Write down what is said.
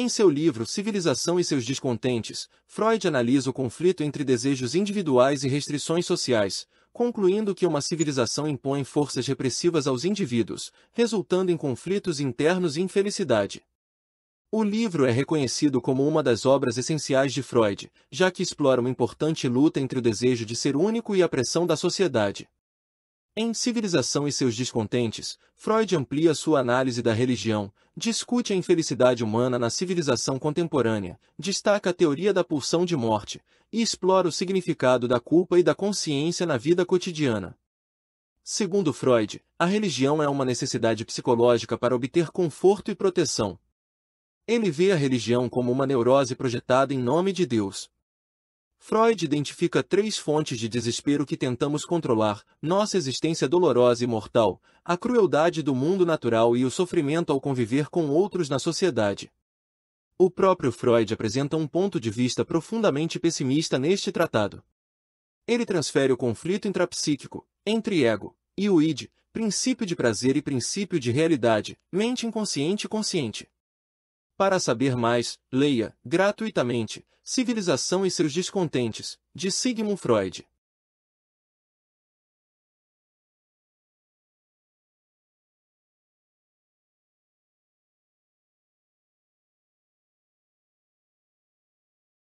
Em seu livro Civilização e seus Descontentes, Freud analisa o conflito entre desejos individuais e restrições sociais, concluindo que uma civilização impõe forças repressivas aos indivíduos, resultando em conflitos internos e infelicidade. O livro é reconhecido como uma das obras essenciais de Freud, já que explora uma importante luta entre o desejo de ser único e a pressão da sociedade. Em Civilização e seus Descontentes, Freud amplia sua análise da religião, discute a infelicidade humana na civilização contemporânea, destaca a teoria da pulsão de morte e explora o significado da culpa e da consciência na vida cotidiana. Segundo Freud, a religião é uma necessidade psicológica para obter conforto e proteção. Ele vê a religião como uma neurose projetada em nome de Deus. Freud identifica três fontes de desespero que tentamos controlar: nossa existência dolorosa e mortal, a crueldade do mundo natural e o sofrimento ao conviver com outros na sociedade. O próprio Freud apresenta um ponto de vista profundamente pessimista neste tratado. Ele transfere o conflito intrapsíquico, entre ego e o id, princípio de prazer e princípio de realidade, mente inconsciente e consciente para saber mais, leia, gratuitamente, Civilização e seus Descontentes, de Sigmund Freud.